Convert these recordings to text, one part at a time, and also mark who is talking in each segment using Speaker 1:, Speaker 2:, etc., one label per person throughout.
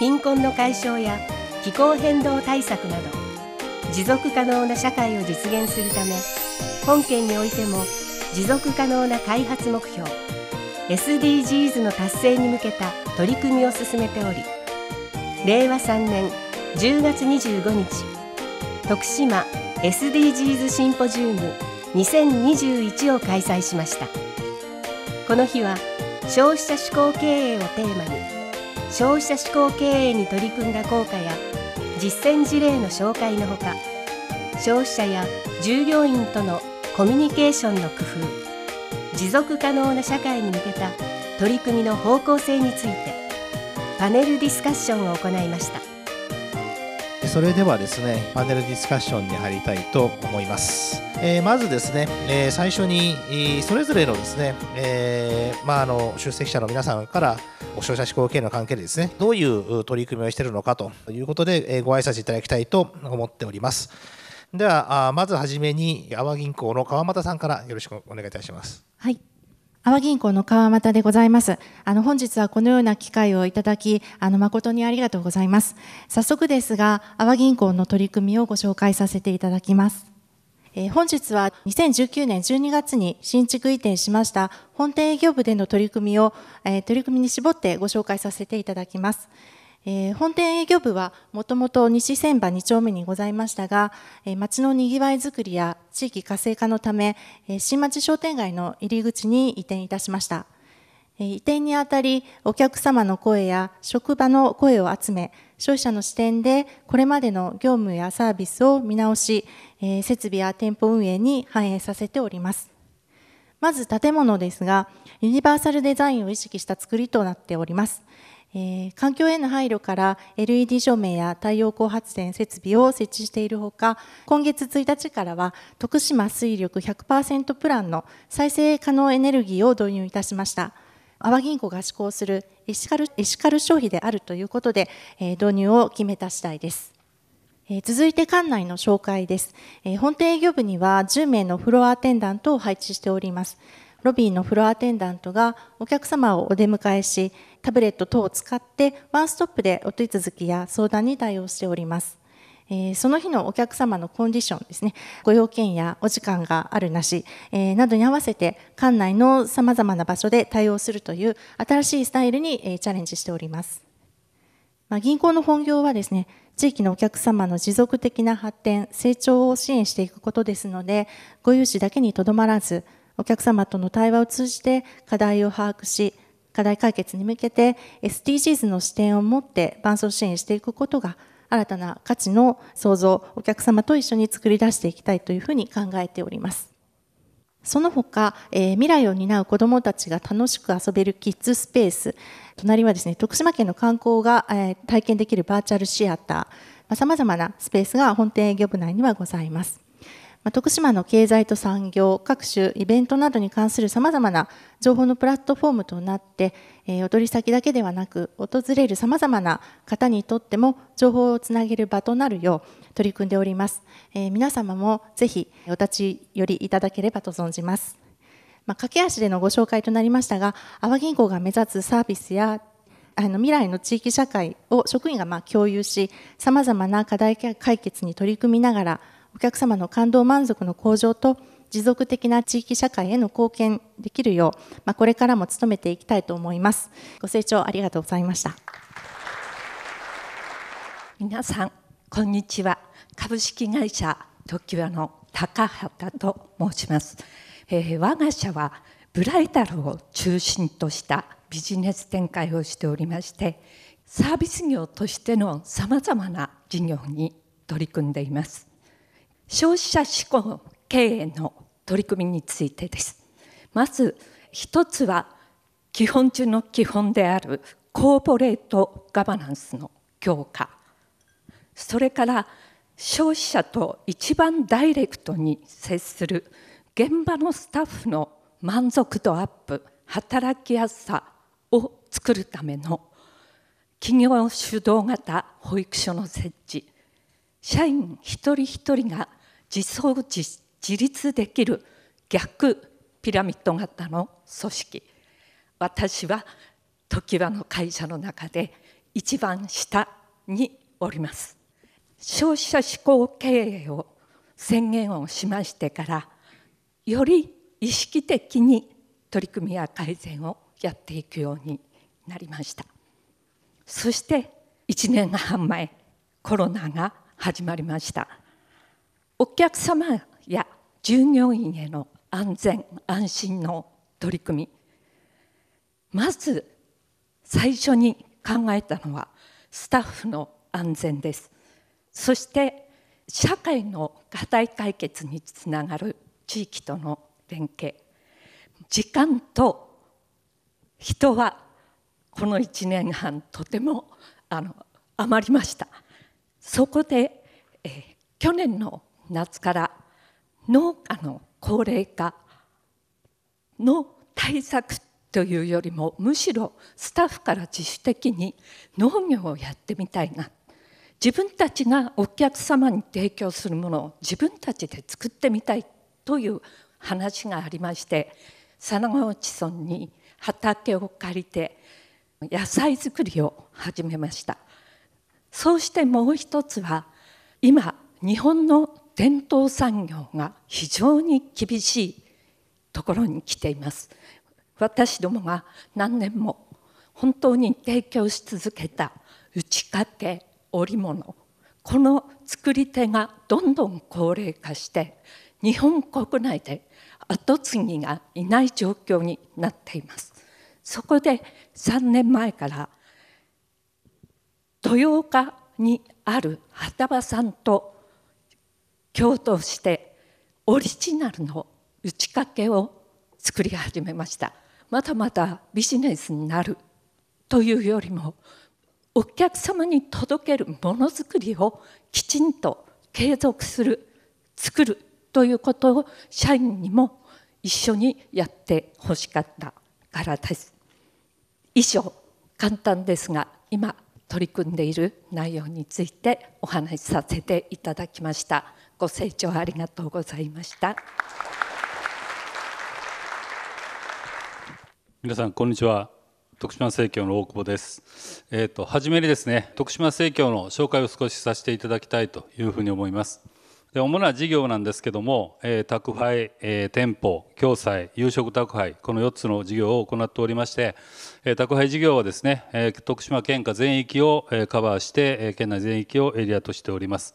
Speaker 1: 貧困の解消や気候変動対策など持続可能な社会を実現するため本県においても持続可能な開発目標 SDGs の達成に向けた取り組みを進めており令和3年10月25日徳島 SDGs シンポジウム2021を開催しましたこの日は消費者志向経営をテーマに消費者志向経営に取り組んだ効果や実践事例の紹介のほか消費者や従業員とのコミュニケーションの工夫持続可能な社会に向けた取り組みの方向性についてパネルディスカッションを行いました。
Speaker 2: それではですねパネルディスカッションに入りたいと思います、えー、まずですね、えー、最初にそれぞれのですね、えー、まあ、あの出席者の皆さんからお消費者志向系の関係でですねどういう取り組みをしているのかということでご挨拶いただきたいと思っておりますではまずはじめに阿波銀行の川又さんからよろしくお願いいたします
Speaker 3: はい阿波銀行の川又でございます。あの、本日はこのような機会をいただき、あの、誠にありがとうございます。早速ですが、阿波銀行の取り組みをご紹介させていただきます。えー、本日は2019年12月に新築移転しました本店営業部での取り組みを、えー、取り組みに絞ってご紹介させていただきます。えー、本店営業部はもともと西千葉2丁目にございましたが、えー、町のにぎわいづくりや地域活性化のため、えー、新町商店街の入り口に移転いたしました、え移転にあたりお客様の声や職場の声を集め消費者の視点でこれまでの業務やサービスを見直し、え設備や店舗運営に反映させておりますまず建物ですがユニバーサルデザインを意識した作りとなっておりますえー、環境への配慮から LED 照明や太陽光発電設備を設置しているほか今月1日からは徳島水力100%プランの再生可能エネルギーを導入いたしました阿波銀行が施行するエシカルエシカル消費であるということで、えー、導入を決めた次第です続いて館内の紹介です。本店営業部には10名のフロアアテンダントを配置しております。ロビーのフロアアテンダントがお客様をお出迎えし、タブレット等を使ってワンストップでお手続きや相談に対応しております。えー、その日のお客様のコンディションですね、ご用件やお時間があるなし、えー、などに合わせて、館内の様々な場所で対応するという新しいスタイルに、えー、チャレンジしております。まあ、銀行の本業はですね、地域のお客様の持続的な発展、成長を支援していくことですので、ご融資だけにとどまらず、お客様との対話を通じて課題を把握し、課題解決に向けて SDGs の視点を持って伴走支援していくことが新たな価値の創造お客様と一緒に作り出していきたいというふうに考えておりますその他、えー、未来を担う子どもたちが楽しく遊べるキッズスペース隣はですね徳島県の観光が、えー、体験できるバーチャルシアターさまざ、まなスペースが本店営業部内にはございます徳島の経済と産業、各種イベントなどに関するさまざまな情報のプラットフォームとなって、踊り先だけではなく、訪れるさまざまな方にとっても情報をつなげる場となるよう取り組んでおります。えー、皆様もぜひお立ち寄りいただければと存じます。まあ、駆け足でのご紹介となりましたが、阿波銀行が目指すサービスやあの未来の地域社会を職員がま共有し、さまざまな課題解決に取り組みながら、お客様の感動満足の向上と持続的な地域社会への貢献できるよう、まあ、これからも努めていきたいと
Speaker 4: 思います。ご清聴ありがとうございました。皆さん、こんにちは。株式会社時和の高畑と申します、えー、我が社はブライダルを中心としたビジネス展開をしておりましてサービス業としてのさまざまな事業に取り組んでいます消費者志向経営の取り組みについてです。まず一つは基本中の基本であるコーポレートガバナンスの強化それから消費者と一番ダイレクトに接する現場のスタッフの満足度アップ働きやすさを作るための企業主導型保育所の設置社員一人一人が自走自自立できる逆ピラミッド型の組織私は常盤の会社の中で一番下におります消費者志向経営を宣言をしましてからより意識的に取り組みや改善をやっていくようになりましたそして1年半前コロナが始まりましたお客様や従業員への安全安心の取り組みまず最初に考えたのはスタッフの安全ですそして社会の課題解決につながる地域との連携時間と人はこの1年半とてもあの余りましたそこで、え去年の夏から農家の高齢化の対策というよりもむしろスタッフから自主的に農業をやってみたいな自分たちがお客様に提供するものを自分たちで作ってみたいという話がありまして佐川内村に畑を借りて野菜作りを始めましたそうしてもう一つは今日本の伝統産業が非常に厳しいところに来ています私どもが何年も本当に提供し続けた打ち掛け織物この作り手がどんどん高齢化して日本国内で後継ぎがいない状況になっていますそこで3年前から豊岡にある畑場さんと教としてオリジナルの打ち掛けを作り始めましたまだまだビジネスになるというよりもお客様に届けるものづくりをきちんと継続する作るということを社員にも一緒にやってほしかったからです以上簡単ですが今取り組んでいる内容についてお話しさせていただきました。ご清聴ありがとうございました
Speaker 5: 皆さんこんにちは徳島正教の大久保です、えーと、初めにですね徳島正教の紹介を少しさせていただきたいというふうに思いますで主な事業なんですけども、えー、宅配、えー、店舗共済夕食宅配この4つの事業を行っておりまして、えー、宅配事業はですね、えー、徳島県下全域を、えー、カバーして、えー、県内全域をエリアとしております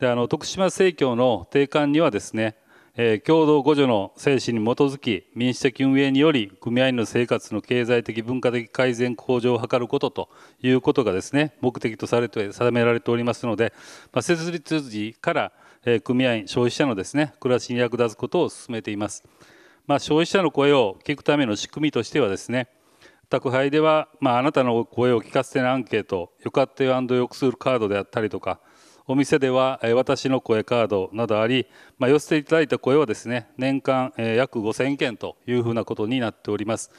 Speaker 5: であの徳島正教の定款にはですね、えー、共同互助の精神に基づき民主的運営により組合員の生活の経済的文化的改善向上を図ることということがですね目的とされて定められておりますので、まあ、設立時から、えー、組合員消費者のですね暮らしに役立つことを進めています、まあ、消費者の声を聞くための仕組みとしてはですね宅配では、まあ、あなたの声を聞かせてのアンケート、よかったよよくするカードであったりとか、お店では、私の声カードなどあり、まあ、寄せていただいた声はですね、年間約5000件というふうなことになっております。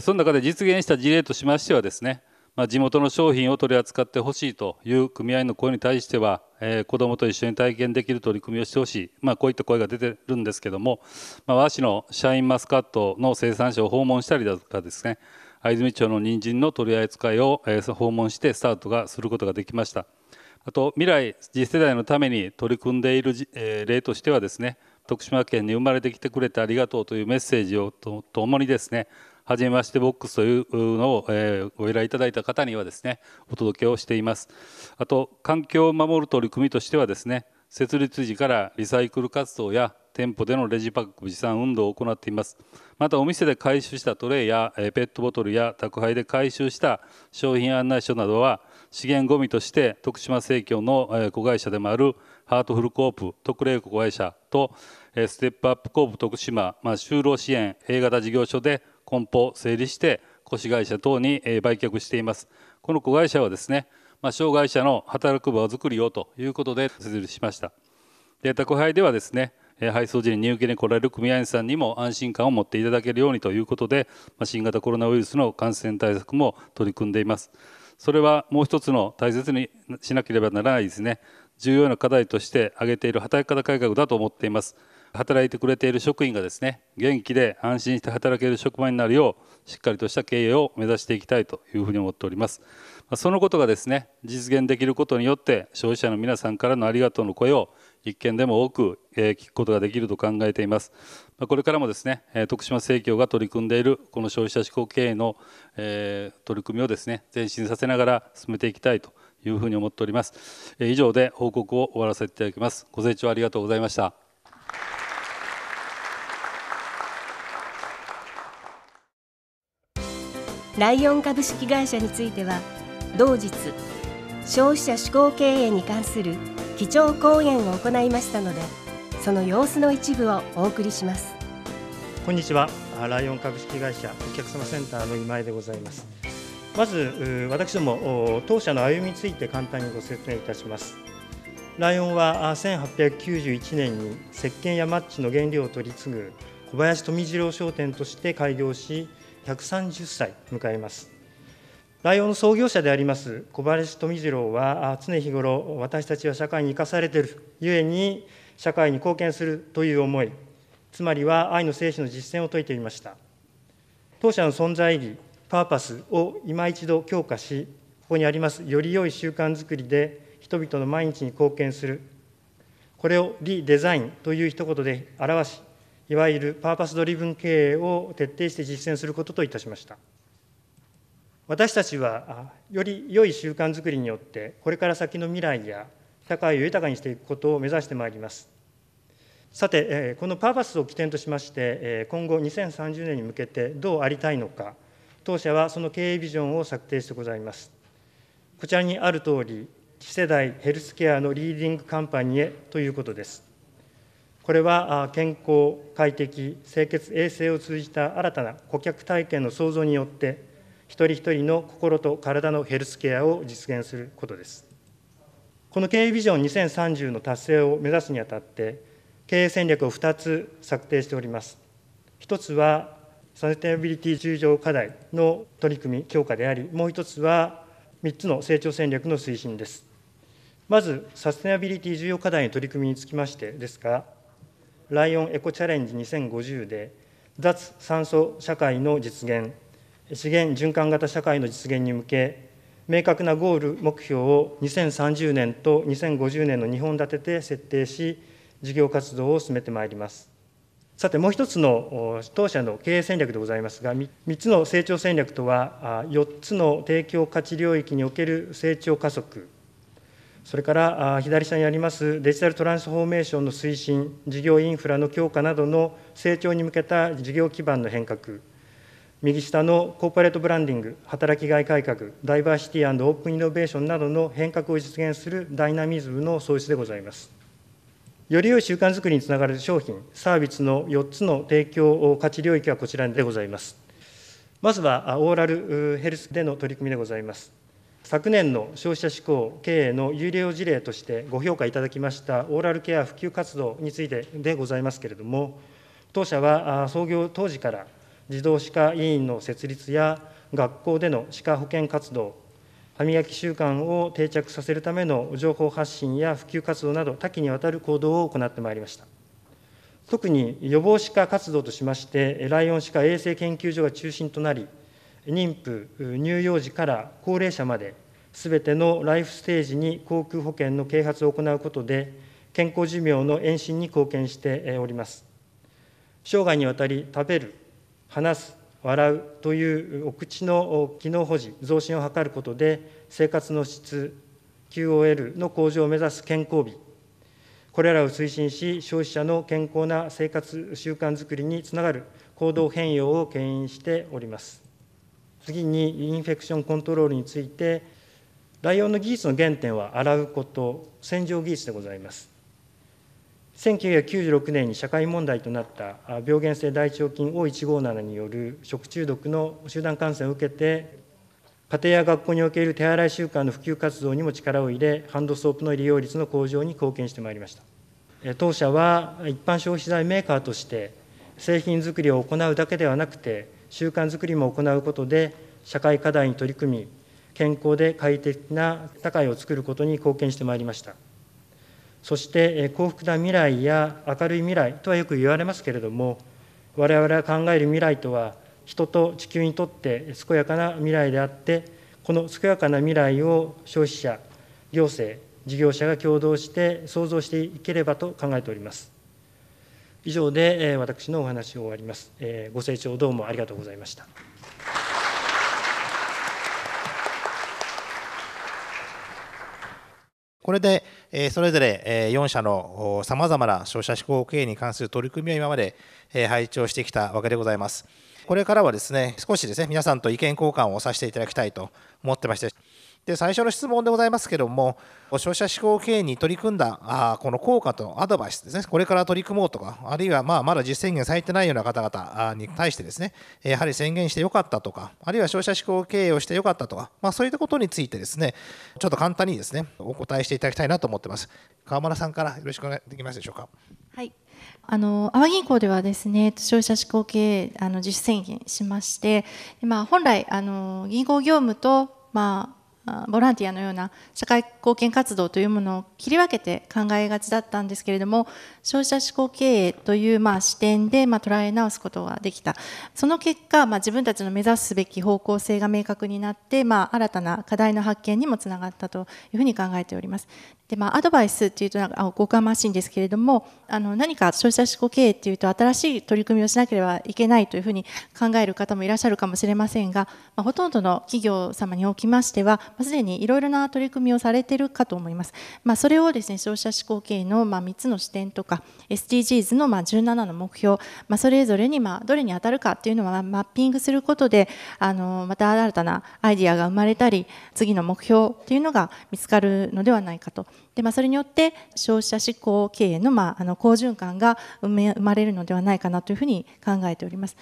Speaker 5: その中で実現した事例としましてはですね、まあ、地元の商品を取り扱ってほしいという組合の声に対しては、え子どもと一緒に体験できる取り組みをしてほしい、まあ、こういった声が出てるんですけども、まあ、和紙のシャインマスカットの生産者を訪問したりだとかですね藍住町の人参の取り扱いを、え訪問してスタートがすることができました。あと未来次世代のために取り組んでいる例としてはですね徳島県に生まれてきてくれてありがとうというメッセージをとともにですねはじめましてボックスというのを、えご依頼いただいた方にはですねお届けをしていますあと環境を守る取り組みとしてはですね設立時からリサイクル活動や店舗でのレジパック持参運動を行っていますまたお店で回収したトレイやペットボトルや宅配で回収した商品案内書などは資源ごみとして徳島生協の子会社でもあるハートフルコープ特例子会社とステップアップコープ徳島、就労支援 A 型事業所で梱包整理して子会社等に売却していますこの子会社はですね、障害者の働く場を作りようということで設立しました宅配ではですね配送時に入居に来られる組合員さんにも安心感を持っていただけるようにということで新型コロナウイルスの感染対策も取り組んでいます。それはもう一つの大切にしなければならないですね重要な課題として挙げている働き方改革だと思っています働いてくれている職員がですね元気で安心して働ける職場になるようしっかりとした経営を目指していきたいというふうに思っておりますそのことがですね実現できることによって消費者の皆さんからのありがとうの声を一見でも多く聞くことができると考えていますこれからもですね徳島生協が取り組んでいるこの消費者志向経営の取り組みをですね前進させながら進めていきたいというふうに思っております以上で報告を終わらせていただきますご清聴ありがとうございました
Speaker 1: ライオン株式会社については同日消費者志向経営に関する基調講演を行いましたのでその様子の一部をお送りします
Speaker 6: こんにちはライオン株式会社お客様センターの今井でございますまず私ども当社の歩みについて簡単にご説明いたしますライオンは1891年に石鹸やマッチの原料を取り次ぐ小林富次郎商店として開業し130歳迎えますライオンの創業者であります小林富次郎は常日頃私たちは社会に生かされているゆえに社会に貢献するという思い、つまりは愛の精神の実践を説いていました。当社の存在意義、パーパスを今一度強化し、ここにありますより良い習慣づくりで人々の毎日に貢献する、これをリデザインという一言で表し、いわゆるパーパスドリブン経営を徹底して実践することといたしました。私たちはより良い習慣づくりによってこれから先の未来や社会を豊かにしていくことを目指してまいりますさてこのパーパスを起点としまして今後2030年に向けてどうありたいのか当社はその経営ビジョンを策定してございますこちらにある通り次世代ヘルスケアのリーディングカンパニーへということですこれは健康快適清潔衛生を通じた新たな顧客体験の創造によって一人一人の心と体のヘルスケアを実現することですこの経営ビジョン2030の達成を目指すにあたって、経営戦略を2つ策定しております。1つは、サステナビリティ重要課題の取り組み強化であり、もう1つは、3つの成長戦略の推進です。まず、サステナビリティ重要課題の取り組みにつきましてですが、ライオンエコチャレンジ2050で、脱炭素社会の実現、資源循環型社会の実現に向け、明確なゴール目標を2030年と2050年の2本立てで設定し、事業活動を進めてまいります。さて、もう一つの当社の経営戦略でございますが、3つの成長戦略とは、4つの提供価値領域における成長加速、それから左下にありますデジタルトランスフォーメーションの推進、事業インフラの強化などの成長に向けた事業基盤の変革、右下のコーポレートブランディング、働きがい改革、ダイバーシティオープンイノベーションなどの変革を実現するダイナミズムの創出でございます。より良い習慣づくりにつながる商品、サービスの4つの提供価値領域はこちらでございます。まずは、オーラルヘルスでの取り組みでございます。昨年の消費者志向経営の有料事例としてご評価いただきましたオーラルケア普及活動についてでございますけれども、当社は創業当時から児童歯科医院の設立や学校での歯科保健活動、歯磨き習慣を定着させるための情報発信や普及活動など、多岐にわたる行動を行ってまいりました。特に予防歯科活動としまして、ライオン歯科衛生研究所が中心となり、妊婦、乳幼児から高齢者まで、すべてのライフステージに航空保険の啓発を行うことで、健康寿命の延伸に貢献しております。生涯にわたり食べる、話す、笑うというお口の機能保持、増進を図ることで、生活の質、QOL の向上を目指す健康美、これらを推進し、消費者の健康な生活習慣づくりにつながる行動変容をけん引しております。次に、インフェクションコントロールについて、ライオンの技術の原点は洗うこと、洗浄技術でございます。1996年に社会問題となった病原性大腸菌 O157 による食中毒の集団感染を受けて家庭や学校における手洗い習慣の普及活動にも力を入れハンドソープの利用率の向上に貢献してまいりました当社は一般消費財メーカーとして製品作りを行うだけではなくて習慣づくりも行うことで社会課題に取り組み健康で快適な社会を作ることに貢献してまいりましたそして幸福な未来や明るい未来とはよく言われますけれども、我々が考える未来とは、人と地球にとって健やかな未来であって、この健やかな未来を消費者、行政、事業者が共同して創造していければと考えております。以上で私のお話を終わります。ご清聴どうもありがとうございました。
Speaker 2: これで、えそれぞれ、え4社のさまざまな消費者志向経営に関する取り組みを今まで、え配置をしてきたわけでございます。これからはですね、少しですね、皆さんと意見交換をさせていただきたいと思ってまして、で最初の質問でございますけども消費者志向経営に取り組んだあこの効果とアドバイスですねこれから取り組もうとかあるいはまあまだ実践がされてないような方々に対してですねやはり宣言してよかったとかあるいは消費者志向経営をしてよかったとか、まあ、そういったことについてですねちょっと簡単にですねお答えしていただきたいなと思ってます川村さんからよろしくお願いできますでしょうか
Speaker 3: はいあの阿波銀行ではですね消費者志向経営あの自主宣言しまして、まあ、本来あの銀行業務と、まあ、ボランティアのような社会貢献活動というものを切り分けて考えがちだったんですけれども消費者志向経営というまあ視点でまあ捉え直すことができたその結果、まあ、自分たちの目指すべき方向性が明確になって、まあ、新たな課題の発見にもつながったというふうに考えておりますでまあ、アドバイスっていうとなんかおこがましいんですけれどもあの何か消費者志向経営っていうと新しい取り組みをしなければいけないというふうに考える方もいらっしゃるかもしれませんが、まあ、ほとんどの企業様におきましては、まあ、すでにいろいろな取り組みをされてるかと思います、まあ、それをですね消費者志向経営のまあ3つの視点とか SDGs のまあ17の目標、まあ、それぞれにまあどれに当たるかっていうのはマッピングすることであのまた新たなアイディアが生まれたり次の目標っていうのが見つかるのではないかと。でまあ、それによって消費者志向経営の,、まあ、あの好循環が生まれるので
Speaker 4: はないかなというふうに考えております。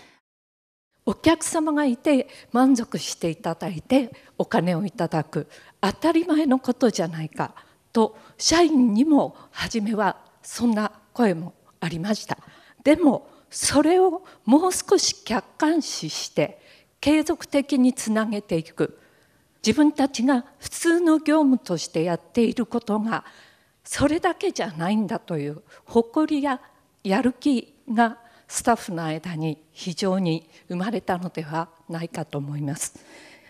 Speaker 4: お客様がいて満足していただいてお金をいただく当たり前のことじゃないかと社員にも初めはそんな声もありましたでもそれをもう少し客観視して継続的につなげていく自分たちが普通の業務としてやっていることがそれだけじゃないんだという誇りややる気がスタッフの間に非常に生まれたのではないかと思います。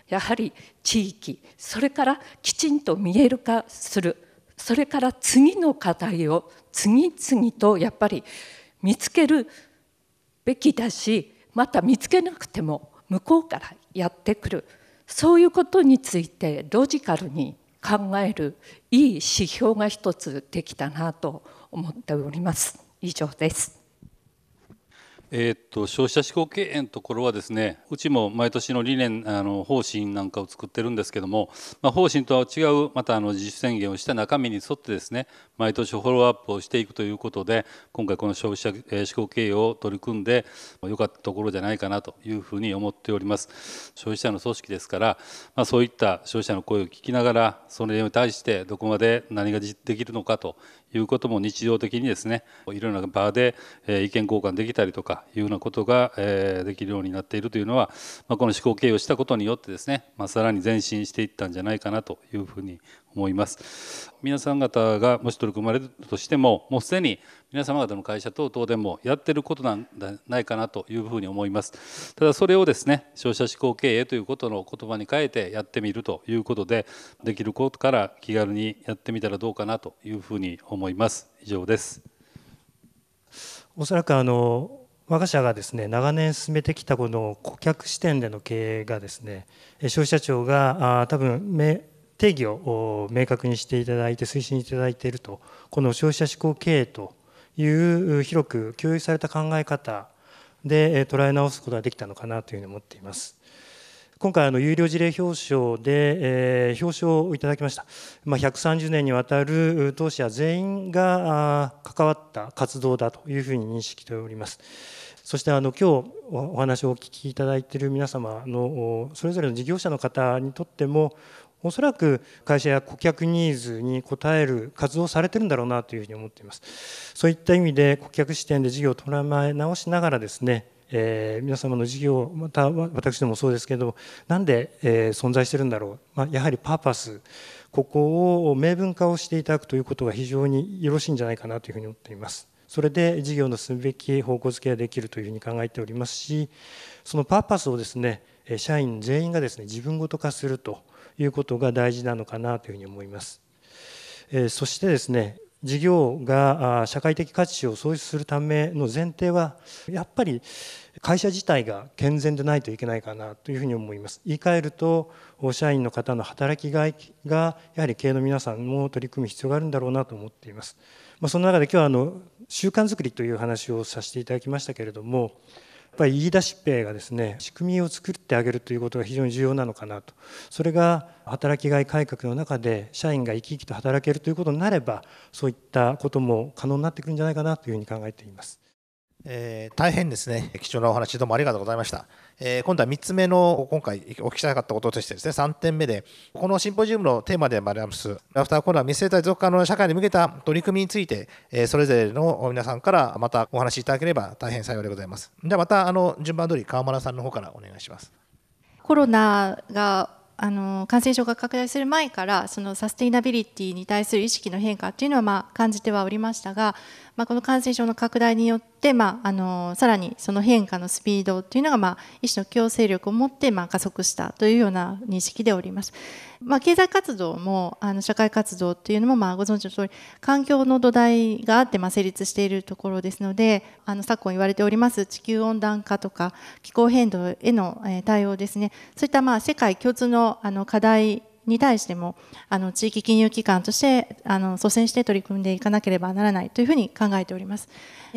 Speaker 4: やはり地域それからきちんと見える化するそれから次の課題を次々とやっぱり見つけるべきだしまた見つけなくても向こうからやってくるそういうことについてロジカルに考えるいい指標が一つできたなと思っております。以上です。
Speaker 5: えー、っと消費者志向経営のところはですねうちも毎年の理念あの方針なんかを作ってるんですけども、まあ、方針とは違うまたあの自主宣言をした中身に沿ってですね毎年フォローアップをしていくということで今回この消費者志向経営を取り組んで良かったところじゃないかなというふうに思っております消費者の組織ですから、まあ、そういった消費者の声を聞きながらそれに対してどこまで何ができるのかということも日常的にですねいろんな場で意見交換できたりとかいうようなことができるようになっているというのは、まこの思考経営をしたことによってですね、まさらに前進していったんじゃないかなというふうに思います。皆さん方がもし取り組まれるとしてももうすでに皆様方の会社と東電もやってることなんじゃないかなというふうに思いますただそれをですね消費者志向経営ということの言葉に変えてやってみるということでできることから気軽にやってみたらどうかなというふうに思います以上です
Speaker 6: おそらくあの我が社がですね長年進めてきたこの顧客視点での経営がですね消費者庁が多分定義を明確にしていただいて推進いただいているとこの消費者志向経営という広く共有された考え方で捉え直すことができたのかなというふうに思っています。今回あの有料事例表彰で、え表彰をいただきました、まあ、130年にわたる当社全員が関わった活動だというふうに認識しておりますそしてあの今日お話をお聞きいただいている皆様のそれぞれの事業者の方にとってもおそらく会社や顧客ニーズに応える活動をされてるんだろうなというふうに思っていますそういった意味で顧客視点で事業を捉え直しながらですねえー、皆様の事業また私どもそうですけどなんで、えー、存在してるんだろう、まあ、やはりパーパスここを明文化をしていただくということが非常によろしいんじゃないかなというふうに思っていますそれで事業のすべき方向づけができるというふうに考えておりますしそのパーパスをですね社員全員がですね自分ごと化するということが大事なのかなというふうに思います。そしてですね事業が社会的価値を創出するための前提はやっぱり会社自体が健全でないといけないかなというふうに思います言い換えると社員の方の働きがいがやはり経営の皆さんも取り組む必要があるんだろうなと思っています、まあ、その中で今日はあの習慣づくりという話をさせていただきましたけれどもぱり言い出しっぺがですね仕組みを作ってあげるということが非常に重要なのかなとそれが働きがい改革の中で社員が生き生きと働けるということにな
Speaker 2: ればそういったことも可能になってくるんじゃないかなというふうに考えています。えー、大変ですね、貴重なお話、どうもありがとうございました。えー、今度は3つ目の、今回お聞きしたかったこととしてですね、3点目で、このシンポジウムのテーマでもあります、アフターコロナ未成体続化の社会に向けた取り組みについて、えー、それぞれの皆さんからまたお話しいただければ大変幸いでございます。ではまたあの順番通り、川村さんの方からお願いします。
Speaker 3: コロナがあの感染症が拡大する前からそのサステイナビリティに対する意識の変化っていうのはまあ感じてはおりましたが、まあ、この感染症の拡大によってで、まあ、あのさらにその変化のスピードというのが、まあ、一種の強制力を持って、まあ、加速したというような認識でおります。まあ、経済活動もあの社会活動というのも、まあ、ご存知の通り環境の土台があって、まあ、成立しているところですのであの昨今言われております地球温暖化とか気候変動への対応ですねそういった、まあ、世界共通のあの課題に対してもあの地域金融機関としてあの率先して取り組んでいかなければならないというふうに考えております。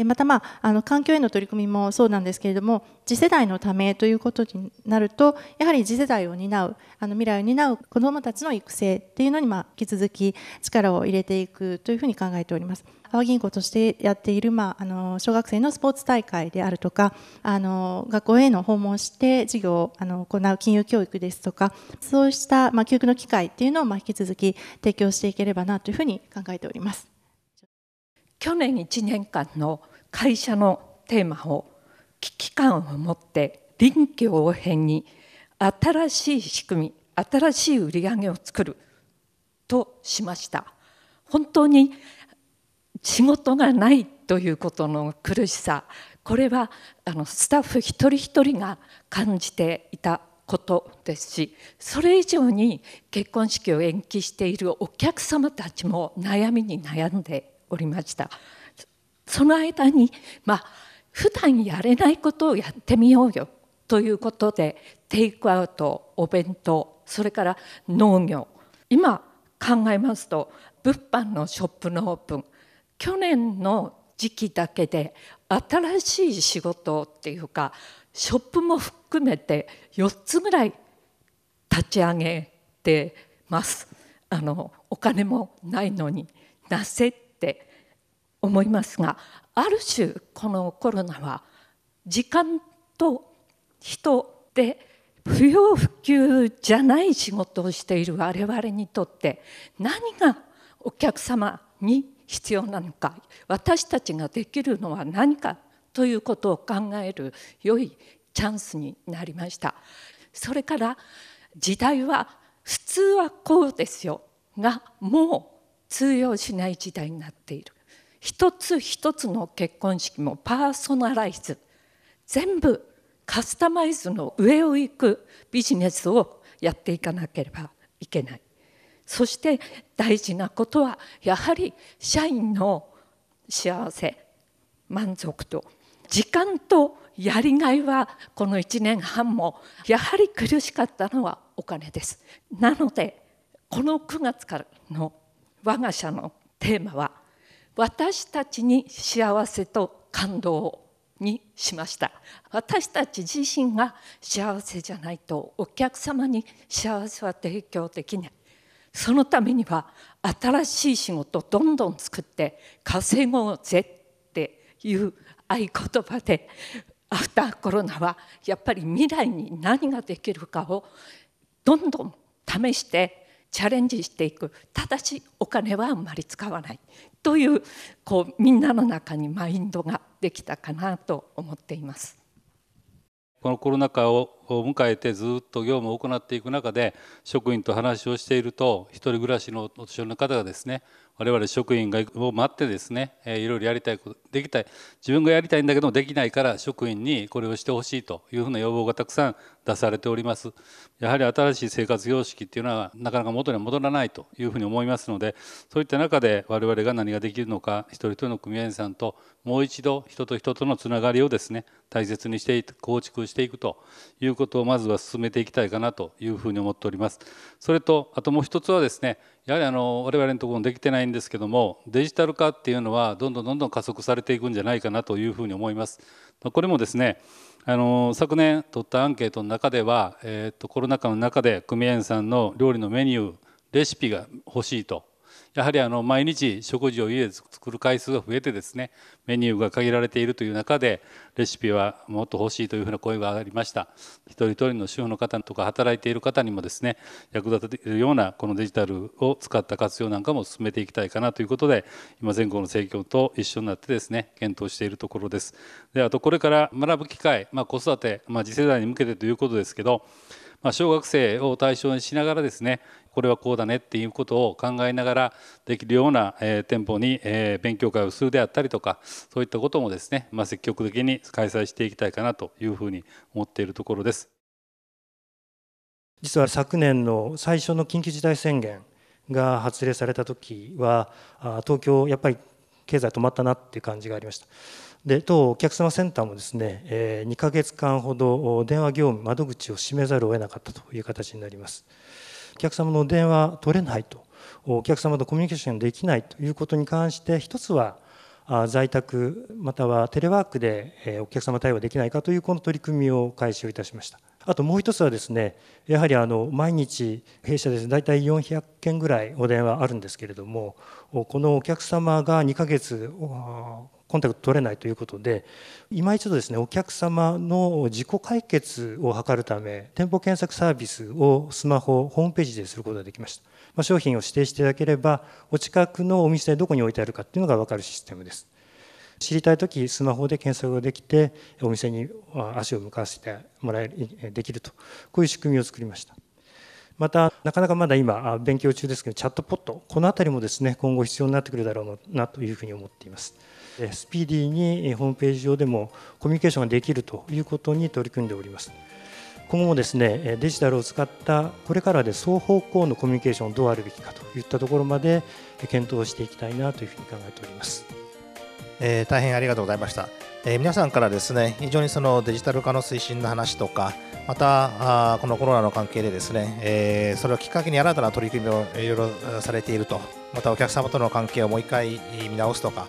Speaker 3: また、まあ、あの環境への取り組みもそうなんですけれども次世代のためということになるとやはり次世代を担うあの未来を担う子どもたちの育成っていうのに、まあ、引き続き力を入れていくというふうに考えております。阿波銀行としてやっている、まあ、あの小学生のスポーツ大会であるとかあの学校への訪問して授業をあの行う金融教育ですとかそうした、まあ、教育の機会っていうのを、まあ、引き続き提供していければなというふうに考
Speaker 4: えております。去年1年間の会社のテーマを危機感を持って臨機応変に新しい仕組み新しい売り上げを作るとしました本当に仕事がないということの苦しさこれはあのスタッフ一人一人が感じていたことですしそれ以上に結婚式を延期しているお客様たちも悩みに悩んでおりましたその間にまあ普段やれないことをやってみようよということでテイクアウトお弁当それから農業今考えますと物販のショップのオープン去年の時期だけで新しい仕事っていうかショップも含めて4つぐらい立ち上げてますあのお金もないのになせっ思いますがある種このコロナは時間と人で不要不急じゃない仕事をしている我々にとって何がお客様に必要なのか私たちができるのは何かということを考える良いチャンスになりましたそれから時代は普通はこうですよがもう通用しない時代になっている一つ一つの結婚式もパーソナライズ全部カスタマイズの上を行くビジネスをやっていかなければいけないそして大事なことはやはり社員の幸せ満足と時間とやりがいはこの1年半もやはり苦しかったのはお金ですなのでこの9月からの我が社のテーマは「私たちに幸せと感動にしました私たち自身が幸せじゃないとお客様に幸せは提供できないそのためには新しい仕事をどんどん作って稼ごうぜっていう合言葉でアフターコロナはやっぱり未来に何ができるかをどんどん試してチャレンジしていくただしお金はあんまり使わないというこうみんなの中にマインドができたかなと思っています。
Speaker 5: このコロナ禍を迎えてずっと業務を行っていく中で職員と話をしていると一人暮らしのお年寄りの方がですね我々職員がを待ってですね、えいろいろやりたいことできたい自分がやりたいんだけどもできないから職員にこれをしてほしいというふうな要望がたくさん出されておりますやはり新しい生活様式っていうのはなかなか元には戻らないというふうに思いますのでそういった中で我々が何ができるのか一人一人の組合員さんともう一度人と人とのつながりをですね大切にして構築していくということをまずは進めていきたいかなというふうに思っておりますそれとあともう一つはですねやはりあの我々のところできてないんですけどもデジタル化っていうのはどんどんどんどん加速されていくんじゃないかなというふうに思います。これもですねあの昨年取ったアンケートの中では、えー、とコロナ禍の中で組合員さんの料理のメニューレシピが欲しいとやはりあの毎日食事を家で作る回数が増えてですねメニューが限られているという中でレシピはもっと欲しいというふうな声が上がりました一人一人の主婦の方とか働いている方にもですね役立てるようなこのデジタルを使った活用なんかも進めていきたいかなということで今全国の政協と一緒になってですね検討しているところですであとこれから学ぶ機会、まあ、子育て、まあ、次世代に向けてということですけどまあ、小学生を対象にしながらですねこれはこうだねっていうことを考えながらできるような、えー、店舗に、えー、勉強会をするであったりとかそういったこともですね、まあ、積極的に開催していきたいかなというふうに思っているところです
Speaker 6: 実は昨年の最初の緊急事態宣言が発令された時は東京やっぱり経済止まったなっていう感じがありました。で当お客様センターもですね、え2ヶ月間ほど電話業務窓口を閉めざるを得なかったという形になりますお客様の電話取れないとお客様とコミュニケーションできないということに関して一つは在宅またはテレワークでお客様対応できないかというこの取り組みを開始をいたしましたあともう一つはですねやはりあの毎日弊社です、ね、大体400件ぐらいお電話あるんですけれどもこのお客様が2ヶ月コンタクト取れないということで今一度ですねお客様の自己解決を図るため店舗検索サービスをスマホホームページですることができました、まあ、商品を指定していただければお近くのお店どこに置いてあるかっていうのが分かるシステムです知りたい時スマホで検索ができてお店に足を向かわせてもらえるできるとこういう仕組みを作りましたまたなかなかまだ今勉強中ですけどチャットポットこの辺りもですね今後必要になってくるだろうなというふうに思っています。スピーディーにホームページ上でもコミュニケーションができるということに取り組んでおります。今後もですねデジタルを使ったこれからで双方向のコミュニケーションをどうあるべきかといったところまで検討していきたいなというふうに考えております。
Speaker 2: えー、大変ありがとうございました、えー、皆さんからですね非常にそのデジタル化の推進の話とかまたあこのコロナの関係でですね、えー、それをきっかけに新たな取り組みをいろいろされているとまたお客様との関係をもう一回見直すとか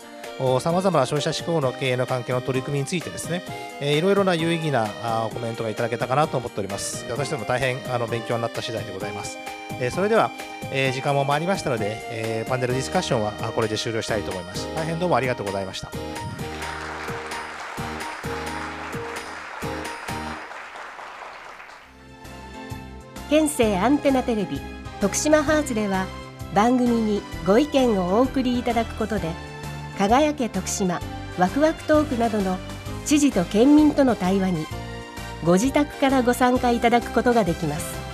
Speaker 2: さまざまな消費者志向の経営の関係の取り組みについてですね、えー、いろいろな有意義なあコメントがいただけたかなと思っております私ども大変あの勉強になった次第でございます、えー、それでは、えー、時間も回りましたので、えー、パネルディスカッションはこれで終了したいと思います大変どうもありがとうございました
Speaker 1: 県政アンテナテレビ徳島ハーツでは番組にご意見をお送りいただくことで「輝け徳島ワクワクトークなどの知事と県民との対話にご自宅からご参加いただくことができます